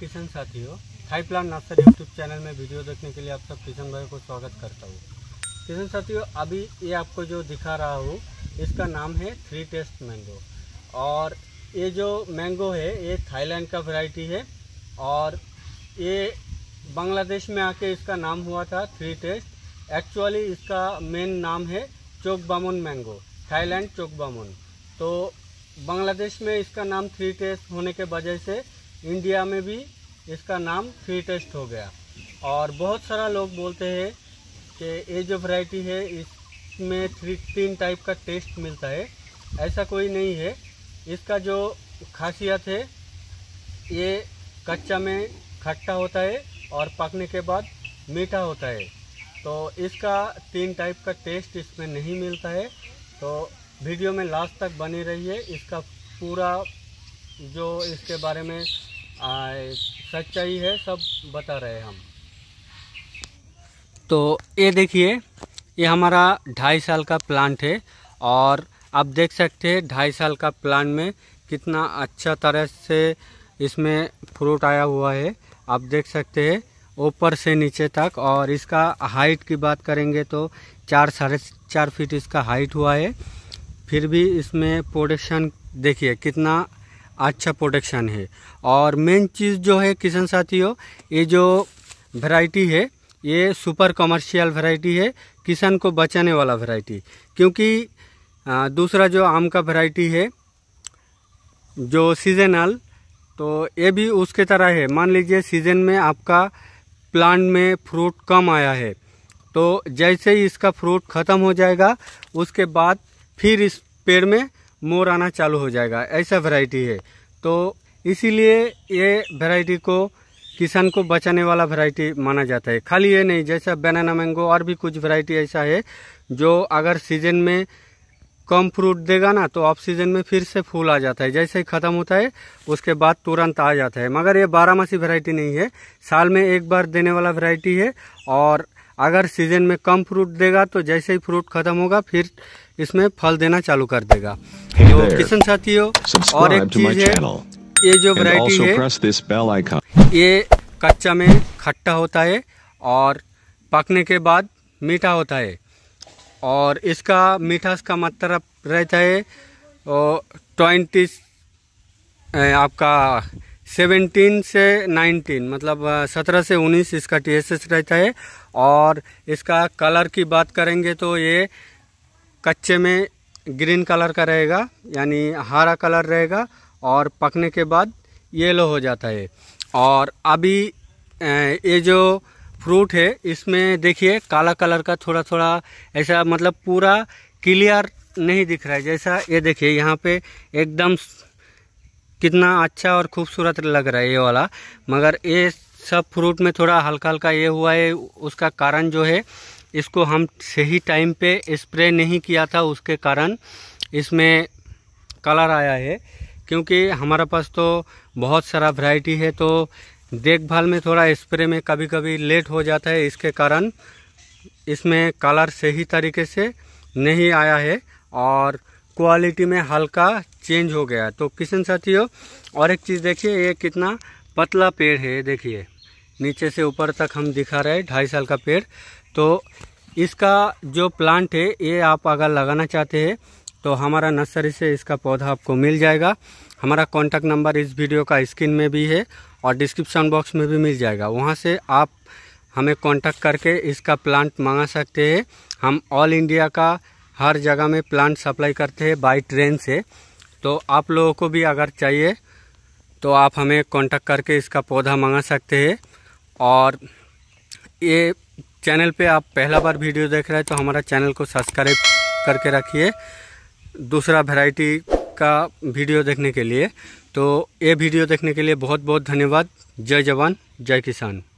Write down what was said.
किसान साथियों Thai plant nursery YouTube channel में वीडियो देखने के लिए आप सब किसान भाई को स्वागत करता हूँ किसान साथियों अभी ये आपको जो दिखा रहा हूँ इसका नाम है थ्री टेस्ट मैंगो और ये जो मैंगो है ये थाईलैंड का वैरायटी है और ये बांग्लादेश में आके इसका नाम हुआ था थ्री टेस्ट एक्चुअली इसका मेन नाम है चोक बामुन मैंगो थाईलैंड चोक बामुन तो बांग्लादेश में इसका नाम थ्री टेस्ट होने के वजह से इंडिया में भी इसका नाम फ्री टेस्ट हो गया और बहुत सारा लोग बोलते हैं कि ये जो वैरायटी है इसमें थ्री तीन टाइप का टेस्ट मिलता है ऐसा कोई नहीं है इसका जो खासियत है ये कच्चा में खट्टा होता है और पकने के बाद मीठा होता है तो इसका तीन टाइप का टेस्ट इसमें नहीं मिलता है तो वीडियो में लास्ट तक बनी रहिए इसका पूरा जो इसके बारे में सच्चाई है सब बता रहे हम तो ये देखिए ये हमारा ढाई साल का प्लांट है और आप देख सकते हैं ढाई साल का प्लांट में कितना अच्छा तरह से इसमें फ्रूट आया हुआ है आप देख सकते हैं ऊपर से नीचे तक और इसका हाइट की बात करेंगे तो चार साढ़े चार फीट इसका हाइट हुआ है फिर भी इसमें प्रोडक्शन देखिए कितना अच्छा प्रोटेक्शन है और मेन चीज़ जो है किसान साथियों ये जो वैरायटी है ये सुपर कमर्शियल वैरायटी है किसान को बचाने वाला वैरायटी क्योंकि दूसरा जो आम का वैरायटी है जो सीजनल तो ये भी उसके तरह है मान लीजिए सीजन में आपका प्लांट में फ्रूट कम आया है तो जैसे ही इसका फ्रूट ख़त्म हो जाएगा उसके बाद फिर इस पेड़ में मोर आना चालू हो जाएगा ऐसा वैरायटी है तो इसीलिए ये वैरायटी को किसान को बचाने वाला वैरायटी माना जाता है खाली ये नहीं जैसा बनाना मैंगो और भी कुछ वैरायटी ऐसा है जो अगर सीजन में कम फ्रूट देगा ना तो ऑफ सीजन में फिर से फूल आ जाता है जैसे ही ख़त्म होता है उसके बाद तुरंत आ जाता है मगर ये बारह मासी वैरायटी नहीं है साल में एक बार देने वाला वैरायटी है और अगर सीजन में कम फ्रूट देगा तो जैसे ही फ्रूट खत्म होगा फिर इसमें फल देना चालू कर देगा hey तो किसान साथियों और एक चीज है ये जो वैरायटी है ये कच्चा में खट्टा होता है और पकने के बाद मीठा होता है और इसका मीठा का मात्रा मतलब रहता है ट्वेंटी आपका सेवेंटीन से नाइनटीन मतलब सत्रह से उन्नीस इसका टी रहता है और इसका कलर की बात करेंगे तो ये कच्चे में ग्रीन कलर का रहेगा यानी हरा कलर रहेगा और पकने के बाद येलो हो जाता है और अभी ये जो फ्रूट है इसमें देखिए काला कलर का थोड़ा थोड़ा ऐसा मतलब पूरा क्लियर नहीं दिख रहा है जैसा ये देखिए यहाँ पे एकदम कितना अच्छा और खूबसूरत लग रहा है ये वाला मगर ये सब फ्रूट में थोड़ा हल्का हल्का ये हुआ है उसका कारण जो है इसको हम सही टाइम पे स्प्रे नहीं किया था उसके कारण इसमें कलर आया है क्योंकि हमारे पास तो बहुत सारा वैरायटी है तो देखभाल में थोड़ा स्प्रे में कभी कभी लेट हो जाता है इसके कारण इसमें कलर सही तरीके से नहीं आया है और क्वालिटी में हल्का चेंज हो गया तो किशन साथियों और एक चीज़ देखिए ये कितना पतला पेड़ है देखिए नीचे से ऊपर तक हम दिखा रहे हैं ढाई साल का पेड़ तो इसका जो प्लांट है ये आप अगर लगाना चाहते हैं तो हमारा नर्सरी से इसका पौधा आपको मिल जाएगा हमारा कॉन्टैक्ट नंबर इस वीडियो का स्क्रीन में भी है और डिस्क्रिप्शन बॉक्स में भी मिल जाएगा वहाँ से आप हमें कांटेक्ट करके इसका प्लांट मंगा सकते हैं हम ऑल इंडिया का हर जगह में प्लांट सप्लाई करते हैं बाई ट्रेन से तो आप लोगों को भी अगर चाहिए तो आप हमें कांटेक्ट करके इसका पौधा मंगा सकते हैं और ये चैनल पे आप पहला बार वीडियो देख रहे हैं तो हमारा चैनल को सब्सक्राइब करके रखिए दूसरा वैरायटी का वीडियो देखने के लिए तो ये वीडियो देखने के लिए बहुत बहुत धन्यवाद जय जवान जय किसान